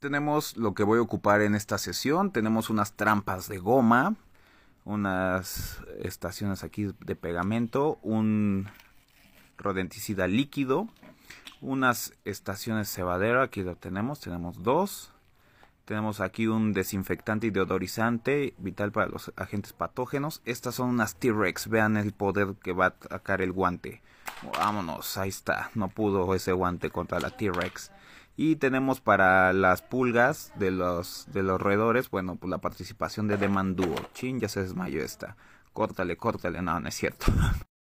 tenemos lo que voy a ocupar en esta sesión. Tenemos unas trampas de goma, unas estaciones aquí de pegamento, un rodenticida líquido, unas estaciones cebadero, aquí lo tenemos, tenemos dos. Tenemos aquí un desinfectante y deodorizante vital para los agentes patógenos. Estas son unas T-Rex, vean el poder que va a atacar el guante. Vámonos, ahí está, no pudo ese guante contra la T-Rex. Y tenemos para las pulgas de los, de los roedores, bueno, pues la participación de demanduo Chin, ya se desmayó esta. Córtale, córtale. No, no es cierto.